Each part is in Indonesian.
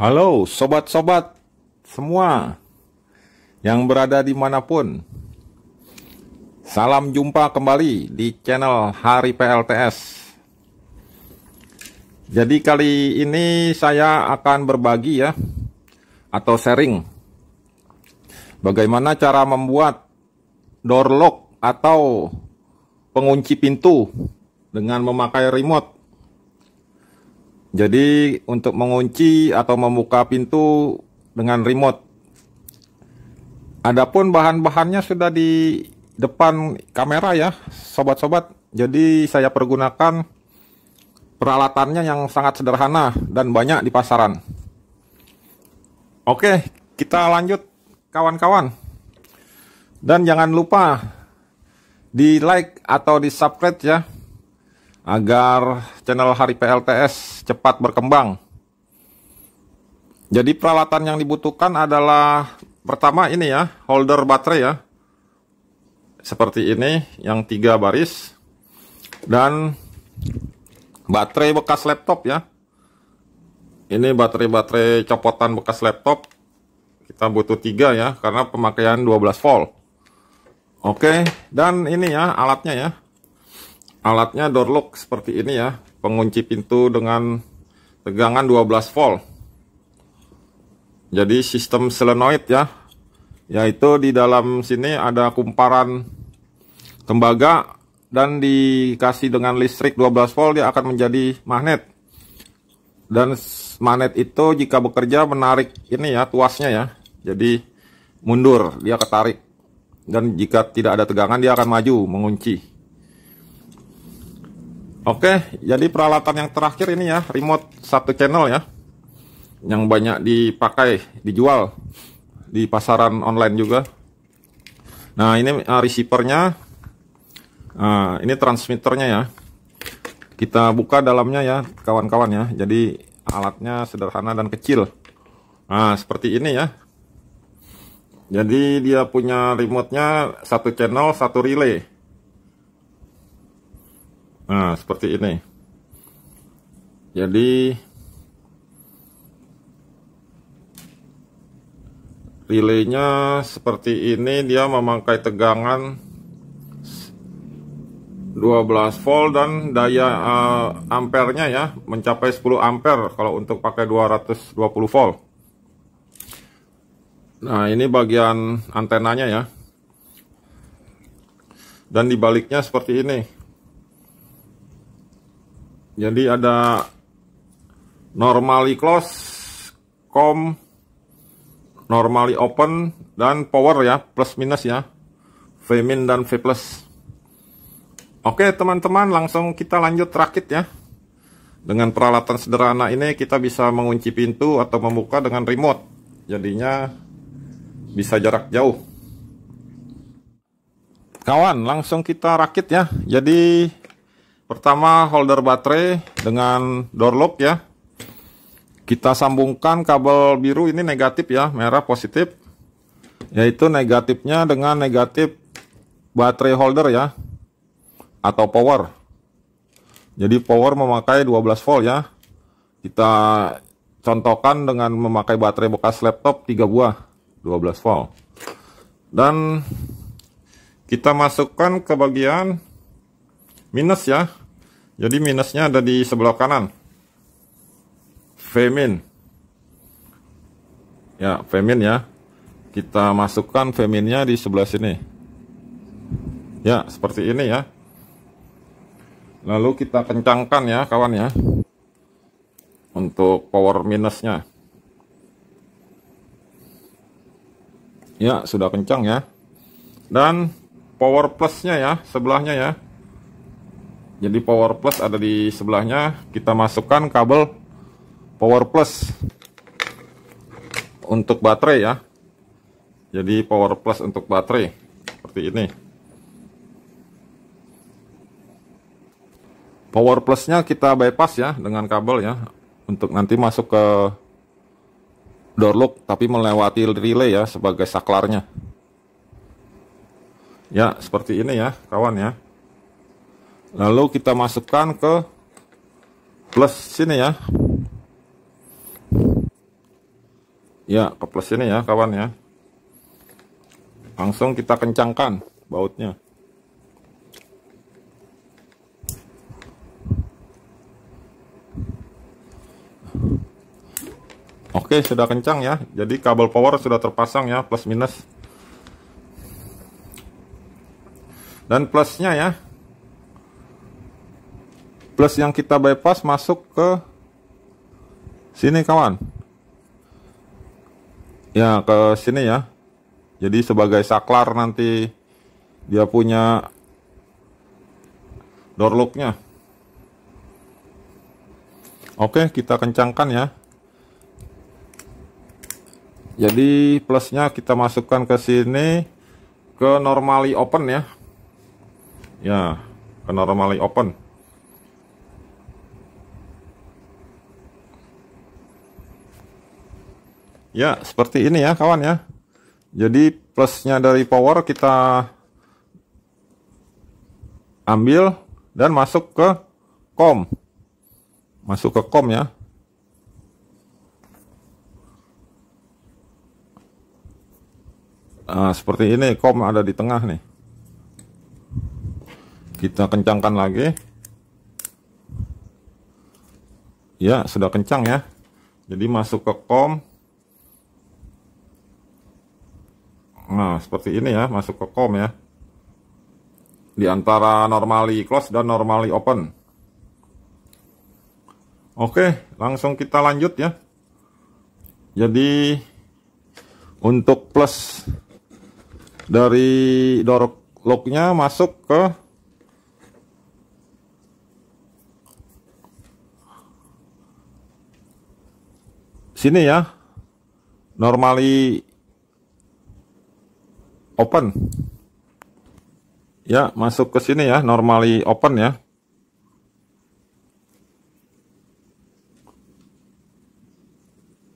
Halo sobat-sobat semua yang berada di dimanapun Salam jumpa kembali di channel Hari PLTS Jadi kali ini saya akan berbagi ya Atau sharing Bagaimana cara membuat door lock atau pengunci pintu Dengan memakai remote jadi untuk mengunci atau membuka pintu dengan remote. Adapun bahan-bahannya sudah di depan kamera ya, sobat-sobat. Jadi saya pergunakan peralatannya yang sangat sederhana dan banyak di pasaran. Oke, kita lanjut kawan-kawan. Dan jangan lupa di like atau di subscribe ya agar channel Hari PLTS cepat berkembang. Jadi peralatan yang dibutuhkan adalah pertama ini ya, holder baterai ya. Seperti ini yang tiga baris dan baterai bekas laptop ya. Ini baterai-baterai copotan bekas laptop. Kita butuh tiga ya karena pemakaian 12 volt. Oke, dan ini ya alatnya ya alatnya door lock seperti ini ya pengunci pintu dengan tegangan 12 volt jadi sistem selenoid ya yaitu di dalam sini ada kumparan tembaga dan dikasih dengan listrik 12 volt dia akan menjadi magnet dan magnet itu jika bekerja menarik ini ya tuasnya ya jadi mundur dia ketarik dan jika tidak ada tegangan dia akan maju mengunci Oke, jadi peralatan yang terakhir ini ya, remote satu channel ya. Yang banyak dipakai, dijual di pasaran online juga. Nah, ini uh, receivernya. Nah, ini transmitternya ya. Kita buka dalamnya ya, kawan-kawan ya. Jadi alatnya sederhana dan kecil. Nah, seperti ini ya. Jadi dia punya remote-nya satu channel, satu relay. Nah, seperti ini. Jadi relaynya seperti ini dia memakai tegangan 12 volt dan daya uh, ampernya ya mencapai 10 ampere kalau untuk pakai 220 volt nah ini bagian antenanya ya dan dibaliknya seperti ini jadi ada normally close com normally open dan power ya plus minus ya V min dan V plus oke teman-teman langsung kita lanjut rakit ya dengan peralatan sederhana ini kita bisa mengunci pintu atau membuka dengan remote jadinya bisa jarak jauh kawan langsung kita rakit ya jadi Pertama holder baterai dengan door lock ya. Kita sambungkan kabel biru ini negatif ya, merah positif. Yaitu negatifnya dengan negatif baterai holder ya atau power. Jadi power memakai 12 volt ya. Kita contohkan dengan memakai baterai bekas laptop 3 buah 12 volt. Dan kita masukkan ke bagian minus ya jadi minusnya ada di sebelah kanan. Femin. Ya, femin ya. Kita masukkan feminnya di sebelah sini. Ya, seperti ini ya. Lalu kita kencangkan ya, kawan ya. Untuk power minusnya. Ya, sudah kencang ya. Dan power plusnya ya, sebelahnya ya jadi power plus ada di sebelahnya kita masukkan kabel power plus untuk baterai ya jadi power plus untuk baterai seperti ini power plusnya kita bypass ya dengan kabel ya untuk nanti masuk ke door lock tapi melewati relay ya sebagai saklarnya ya seperti ini ya kawan ya lalu kita masukkan ke plus sini ya ya ke plus sini ya kawan ya langsung kita kencangkan bautnya oke sudah kencang ya jadi kabel power sudah terpasang ya plus minus dan plusnya ya plus yang kita bypass masuk ke sini kawan ya ke sini ya jadi sebagai saklar nanti dia punya door locknya oke kita kencangkan ya jadi plusnya kita masukkan ke sini ke normally open ya ya ke normally open Ya, seperti ini ya kawan ya. Jadi plusnya dari power kita ambil dan masuk ke com. Masuk ke com ya. Nah, seperti ini com ada di tengah nih. Kita kencangkan lagi. Ya, sudah kencang ya. Jadi masuk ke com. Nah, seperti ini ya, masuk ke com ya. Di antara normally close dan normally open. Oke, langsung kita lanjut ya. Jadi untuk plus dari door locknya masuk ke sini ya normally open ya masuk ke sini ya normally open ya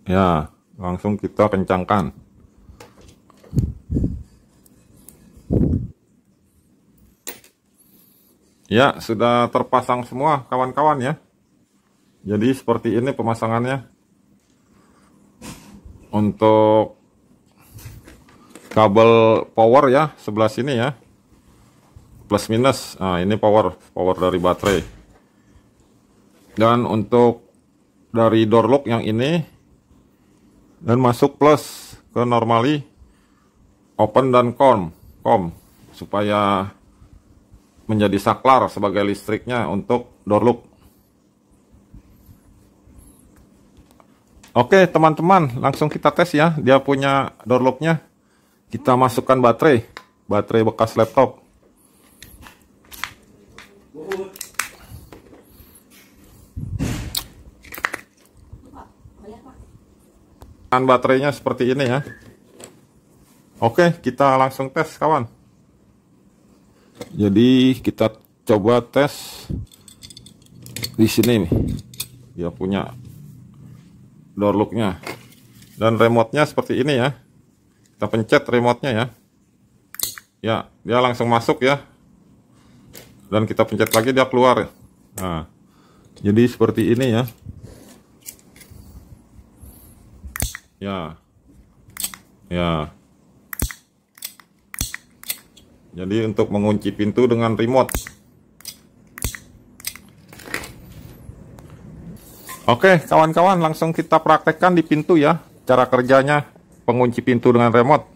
ya langsung kita kencangkan ya sudah terpasang semua kawan-kawan ya jadi seperti ini pemasangannya untuk kabel power ya sebelah sini ya plus minus nah ini power power dari baterai dan untuk dari door lock yang ini dan masuk plus ke normally open dan com com supaya menjadi saklar sebagai listriknya untuk door lock Oke teman-teman langsung kita tes ya dia punya door locknya kita masukkan baterai baterai bekas laptop dan baterainya seperti ini ya oke kita langsung tes kawan jadi kita coba tes di sini nih dia punya door locknya dan remote nya seperti ini ya kita pencet remote-nya ya ya dia langsung masuk ya dan kita pencet lagi dia keluar ya. nah jadi seperti ini ya ya ya jadi untuk mengunci pintu dengan remote oke kawan-kawan langsung kita praktekkan di pintu ya cara kerjanya pengunci pintu dengan remote